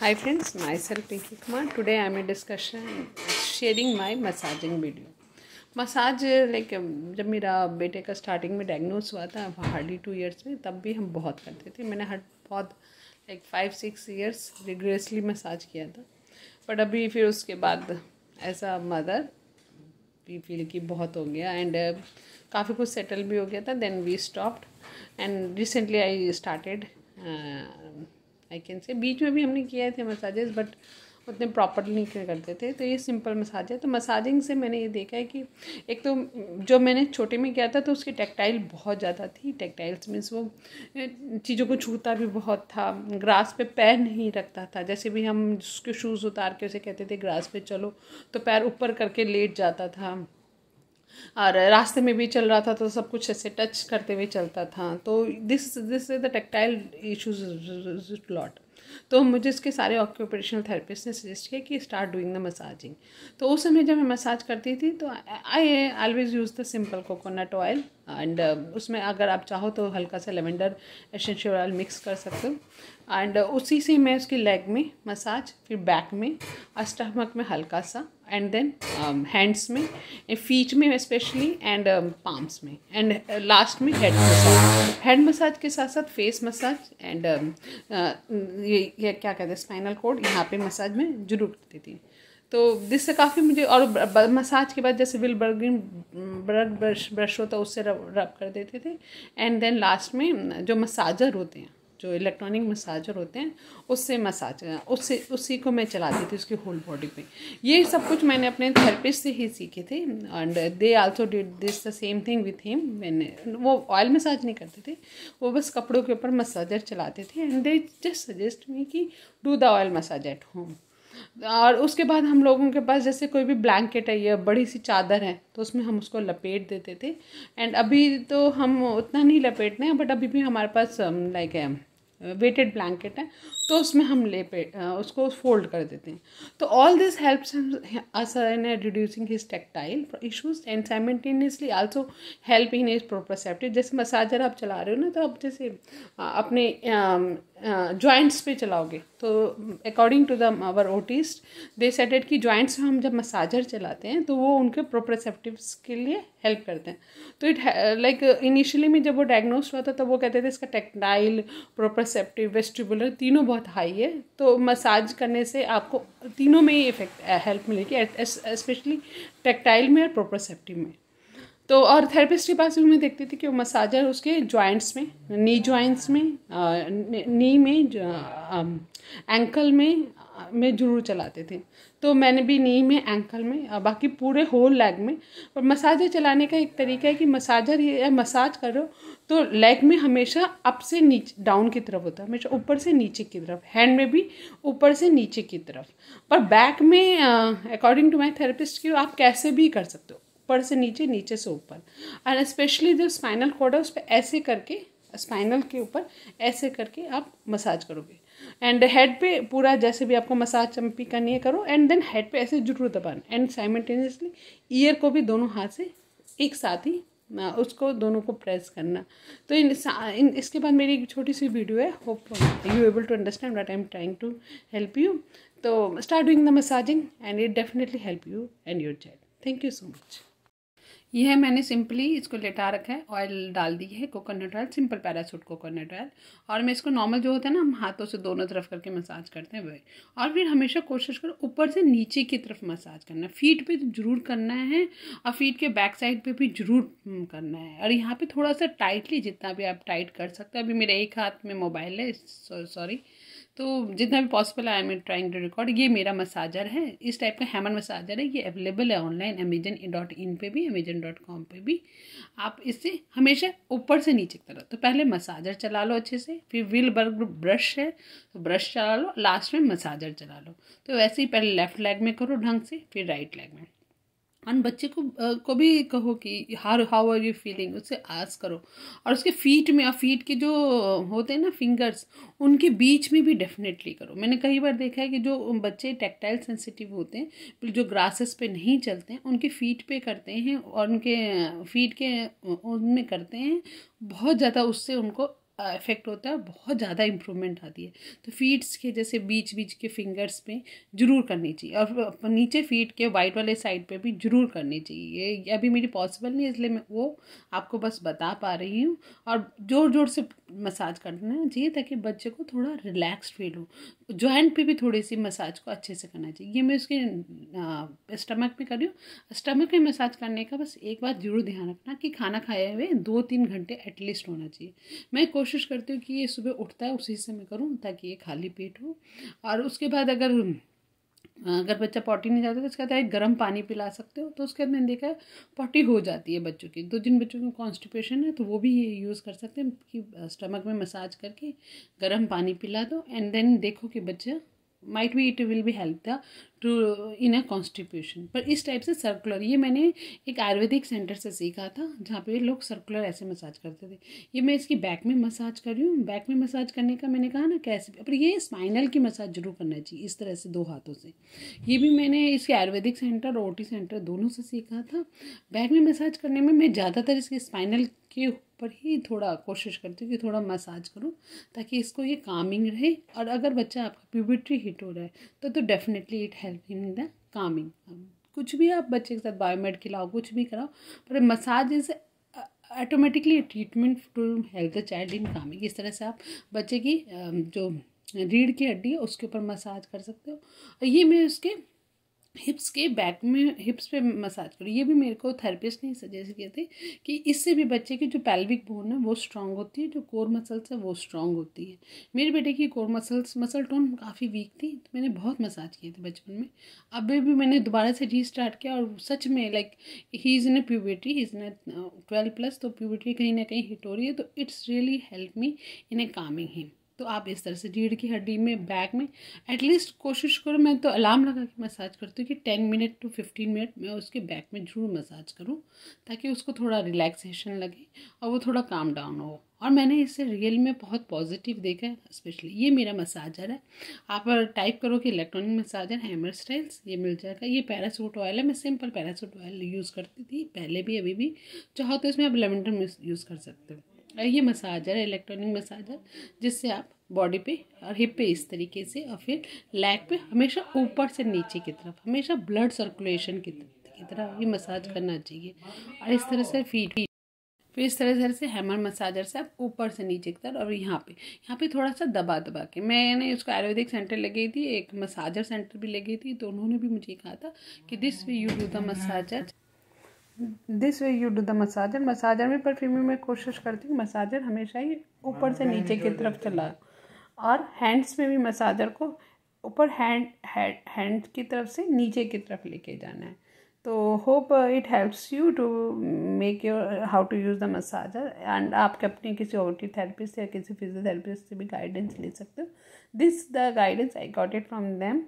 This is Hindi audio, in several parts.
Hi friends, myself Pinky Kumar. Today I am a discussion sharing my massaging video. Massage like um, जब मेरा बेटे का स्टार्टिंग में डायग्नोस हुआ था हार्डली टू इयर्स में तब भी हम बहुत करते थे मैंने हर बहुत like five six years regularly massage किया था बट अभी फिर उसके बाद as a mother we feel की बहुत हो गया एंड uh, काफ़ी कुछ सेटल भी हो गया था then we stopped and recently I started I can say बीच में भी हमने किए थे मसाजेस बट उतने प्रॉपरली नहीं करते थे तो ये सिंपल मसाज है तो मसाजिंग से मैंने ये देखा है कि एक तो जो मैंने छोटे में किया था तो उसकी टेक्टाइल बहुत ज़्यादा थी टेक्टाइल्स मीन्स वो चीज़ों को छूता भी बहुत था ग्रास पे पैर नहीं रखता था जैसे भी हम उसके शूज़ उतार के उसे कहते थे ग्रास पे चलो तो पैर ऊपर करके लेट जाता था और रास्ते में भी चल रहा था तो सब कुछ ऐसे टच करते हुए चलता था तो this this is the tactile issues lot तो मुझे इसके सारे ऑक्यूपेशनल थेरेपिस्ट ने सजेस्ट किया कि स्टार्ट डूइंग द मसाजिंग तो उस समय जब मैं मसाज करती थी तो I always use the simple coconut oil and उसमें अगर आप चाहो तो हल्का सा लेवेंडर एसेंशियल ऑयल मिक्स कर सकते हो एंड uh, उसी से मैं उसकी लेग में मसाज फिर बैक में अस्टमक में हल्का सा एंड देन हैंड्स में फीट में स्पेशली एंड पाम्स में एंड लास्ट uh, में हेड मसाज हेड मसाज के साथ साथ फेस मसाज एंड ये, क्या कहते हैं स्पाइनल कोड यहाँ पे मसाज में जरूर करती थी तो जिससे काफ़ी मुझे और मसाज के बाद जैसे विल बर्गिन ब्रश ब्रश होता है उससे रब रब कर देते थे एंड देन लास्ट में जो मसाजर होते हैं जो इलेक्ट्रॉनिक मसाजर होते हैं उससे मसाज उससे उसी को मैं चलाती थी उसकी होल बॉडी पे ये सब कुछ मैंने अपने थेरेपिस्ट से ही सीखे थे and they also did this the same thing with him मैंने वो ऑयल मसाज नहीं करते थे वो बस कपड़ों के ऊपर मसाजर चलाते थे and they just suggest me कि do the oil massage at home और उसके बाद हम लोगों के पास जैसे कोई भी ब्लैंकेट है या बड़ी सी चादर है तो उसमें हम उसको लपेट देते थे एंड अभी तो हम उतना नहीं लपेटते हैं बट अभी भी हमारे पास like um, um, weighted blanket है तो उसमें हम ले पे उसको फोल्ड कर देते हैं तो all this helps us in reducing his tactile issues and simultaneously also help in is proprioceptive जैसे मसाजर आप चला रहे हो ना तो आप जैसे अपने जॉइंट्स पे चलाओगे तो according to the our autist they stated कि जॉइंट्स हम जब मसाजर चलाते हैं तो वो उनके प्रोप्रोसेप्टिव्स के लिए हेल्प करते हैं तो इट लाइक इनिशियली में जब वो डायग्नोस्ड हुआ था तब तो वो कहते थे इसका टेक्टाइल प्रोप्रोसेप्टिव वेस्टिबुलर तीनों बहुत बहुत हाई है तो मसाज करने से आपको तीनों में ही इफेक्ट हेल्प मिलेगी स्पेशली टेक्टाइल में और प्रोप्रोसेप्टिव में तो और थेरेपिस्ट के पास भी मैं देखती थी कि वो मसाजर उसके जॉइंट्स में नी जॉइंट्स में नी में एंकल में में ज़रूर चलाते थे तो मैंने भी नी में एंकल में बाकी पूरे होल लेग में और मसाजर चलाने का एक तरीका है कि मसाजर ये मसाज करो तो लेग में हमेशा अप से नीचे डाउन की तरफ होता है हमेशा ऊपर से नीचे की तरफ हैंड में भी ऊपर से नीचे की तरफ पर बैक में अकॉर्डिंग टू माई थेरेपिस्ट की आप कैसे भी कर सकते हो ऊपर से नीचे नीचे से ऊपर और स्पेशली जो स्पाइनल कोड है उस पर ऐसे करके स्पाइनल के ऊपर ऐसे करके आप मसाज करोगे एंड हेड पे पूरा जैसे भी आपको मसाज चम्पी करनी है करो एंड देन हेड पे ऐसे जरूर दबाना एंड साइमल्टेनियसली ईयर को भी दोनों हाथ से एक साथ ही उसको दोनों को प्रेस करना तो इन, इन इसके बाद मेरी एक छोटी सी वीडियो है hope you able to understand what I am trying to help you तो start doing the massaging and it definitely help you and your child thank you so much यह मैंने सिंपली इसको लेटा रखा है ऑयल डाल दी है coconut oil simple Parachute coconut oil और मैं इसको नॉर्मल जो होता है ना हम हाथों से दोनों तरफ करके मसाज करते हैं वही और फिर हमेशा कोशिश करो ऊपर से नीचे की तरफ मसाज करना फीट पे तो ज़रूर करना है और फीट के बैक साइड पे भी ज़रूर हम्म, करना है और यहाँ पर थोड़ा सा टाइटली जितना भी आप टाइट कर सकते हो अभी मेरे एक हाथ में मोबाइल है सॉरी तो जितना भी possible I am trying to record ये मेरा मसाजर है इस टाइप का हेमन मसाजर है ये अवेलेबल है ऑनलाइन अमेजन डॉट इन पर भी अमेजन डॉट कॉम पर भी आप इससे हमेशा ऊपर से नीचे की तो पहले मसाजर चला लो अच्छे से फिर व्हील बर्ग ब्रश है तो ब्रश चला लो लास्ट में मसाजर चला लो तो वैसे ही पहले लेफ़्ट लेग में करो ढंग से फिर राइट लेग में एंड बच्चे को को भी कहो कि हार हाउ आर यू फीलिंग उससे आस करो और उसके फीट में और फीट के जो होते हैं ना फिंगर्स उनके बीच में भी डेफिनेटली करो मैंने कई बार देखा है कि जो बच्चे टेक्टाइल सेंसिटिव होते हैं जो ग्रासेस पे नहीं चलते हैं उनके फीट पे करते हैं और उनके फीट के उनमें करते हैं बहुत ज़्यादा उससे उनको इफ़ेक्ट होता है बहुत ज़्यादा इम्प्रूवमेंट आती है तो फीट्स के जैसे बीच बीच के फिंगर्स पे ज़रूर करनी चाहिए और नीचे फीट के वाइट वाले साइड पे भी ज़रूर करनी चाहिए ये अभी मेरी पॉसिबल नहीं है इसलिए मैं वो आपको बस बता पा रही हूँ और ज़ोर ज़ोर से मसाज कर देना चाहिए ताकि बच्चे को थोड़ा रिलैक्स फील हो जॉइंट पे भी थोड़ी सी मसाज को अच्छे से करना चाहिए ये मैं उसके स्टमक पे कर रही हूँ स्टमक में मसाज करने का बस एक बात जरूर ध्यान रखना कि खाना खाए हुए दो तीन घंटे एटलीस्ट होना चाहिए मैं कोशिश करती हूँ कि ये सुबह उठता है उसी से मैं करूँ ताकि ये खाली पेट हो और उसके बाद अगर हाँ, अगर बच्चा पॉटी नहीं जाता तो उसके बाद गर्म पानी पिला सकते हो तो उसके बाद मैंने देखा है पॉटी हो जाती है बच्चों की दो तो जिन बच्चों को कॉन्स्टिपेशन है तो वो भी ये यूज़ कर सकते हैं कि स्टमक में मसाज करके गर्म पानी पिला दो एंड देन देखो कि बच्चा माइट भी it will be help the to in a constitution पर इस टाइप से सर्कुलर ये मैंने एक आयुर्वेदिक सेंटर से सीखा था जहाँ पे लोग सर्कुलर ऐसे मसाज करते थे ये मैं इसकी बैक में मसाज कर रही हूँ बैक में मसाज करने का मैंने कहा ना कैसे पर ये स्पाइनल की मसाज जरूर करना चाहिए इस तरह से दो हाथों से ये भी मैंने इसके आयुर्वेदिक सेंटर और टी सेंटर दोनों से सीखा था बैक में मसाज करने में मैं ज़्यादातर इसके स्पाइनल के ऊपर ही थोड़ा कोशिश करती हूँ कि थोड़ा मसाज करूँ ताकि इसको ये कामिंग रहे और अगर बच्चा आपका प्यूबिट्री हिट हो रहा है तो तो डेफिनेटली इट है हेल्प इन द कामिंग कुछ भी आप बच्चे के साथ बायोमेड खिलाओ कुछ भी कराओ पर massage is automatically treatment to help the child in calming इस तरह से आप बच्चे की um, जो रीढ़ की हड्डी है उसके ऊपर मसाज कर सकते हो ये मैं उसके हिप्स के बैक में हिप्स पे मसाज करो ये भी मेरे को थेरेपिस्ट ने सजेस्ट किए थे कि इससे भी बच्चे की जो पैल्विक बोन है वो स्ट्रांग होती है जो कोर मसल्स है वो स्ट्रांग होती है मेरे बेटे की कोर मसल्स मसल टोन काफ़ी वीक थी तो मैंने बहुत मसाज किए थे बचपन में अभी भी मैंने दोबारा से री स्टार्ट किया और सच में like he is in a puberty he is in twelve plus तो प्यूबिटी कहीं ना कहीं हिट हो रही है तो it's really help me in a calming him तो आप इस तरह से रीढ़ की हड्डी में बैक में एटलीस्ट कोशिश करो मैं तो अलार्म लगा के मसाज करती हूँ कि ten minute to fifteen minute मैं उसके बैक में ज़रूर मसाज करूँ ताकि उसको थोड़ा रिलैक्सेशन लगे और वो थोड़ा काम डाउन हो और मैंने इसे रियल में बहुत पॉजिटिव देखा है स्पेशली ये मेरा मसाजर है आप टाइप करो कि इलेक्ट्रॉनिक मसाजर हैमर स्टाइल्स ये मिल जाएगा ये पैरासूट ऑयल है मैं सिंपल पैरासूट ऑयल यूज़ करती थी पहले भी अभी भी चाहो तो इसमें आप लेवेंडर यूज़ कर सकते हो ये मसाजर है इलेक्ट्रॉनिक मसाजर जिससे आप बॉडी पे और हिप पे इस तरीके से और फिर लेग पे हमेशा ऊपर से नीचे की तरफ हमेशा ब्लड सर्कुलेशन की तरफ ये मसाज करना चाहिए और इस तरह से फीट फिर इस तरह तरह से हैमर मसाजर से आप ऊपर से नीचे की तरफ और यहाँ पे यहाँ पे थोड़ा सा दबा दबा के मैंने उसको आयुर्वेदिक सेंटर लगी थी एक मसाजर सेंटर भी लगी थी तो उन्होंने भी मुझे कहा था कि this way you do the massager this way you do the massager massager में पर फिर भी मैं कोशिश करती हूँ मसाजर हमेशा ही ऊपर से हाँ, नीचे की तरफ चला और हैंड्स में भी मसाजर को ऊपर हैंड हैंड की तरफ से नीचे की तरफ लेके जाना है तो hope it helps you to make your how to use the massager and आप अपने किसी ओ टी थेरेपिस्ट या किसी फिजियोथेरेपिस्ट से भी गाइडेंस ले सकते हो this the guidance I got it from them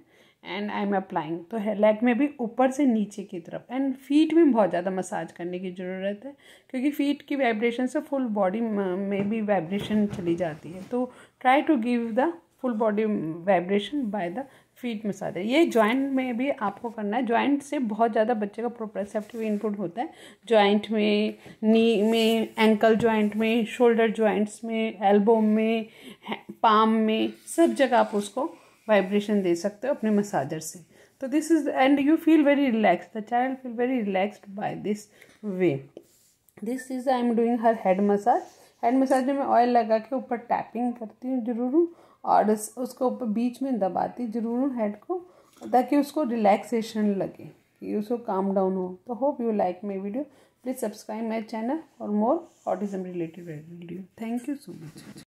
and I am applying तो लेग में भी ऊपर से नीचे की तरफ एंड फीट में बहुत ज़्यादा मसाज करने की ज़रूरत है क्योंकि फीट की वाइब्रेशन से फुल बॉडी में भी वाइब्रेशन चली जाती है तो try to give the full body vibration by the feet massage है ये जॉइंट में भी आपको करना है जॉइंट से बहुत ज़्यादा बच्चे का प्रोप्रेसेप्टिव इनपुट होता है जॉइंट में नी में एंकल जॉइंट में शोल्डर जॉइंट्स में एल्बो में पाम में सब जगह आप उसको वाइब्रेशन दे सकते हो अपने मसाजर से तो this is and you feel very relax the child feel very relaxed by this way this is I am doing her head massage head massage में मैं ऑयल लगा के ऊपर टैपिंग करती हूँ जरूर हूँ और उसको ऊपर बीच में दबाती जरूर हूँ हेड को ताकि उसको रिलैक्सेशन लगे कि उसको काम डाउन हो तो hope you like my video please subscribe my channel और more autism related video thank you so much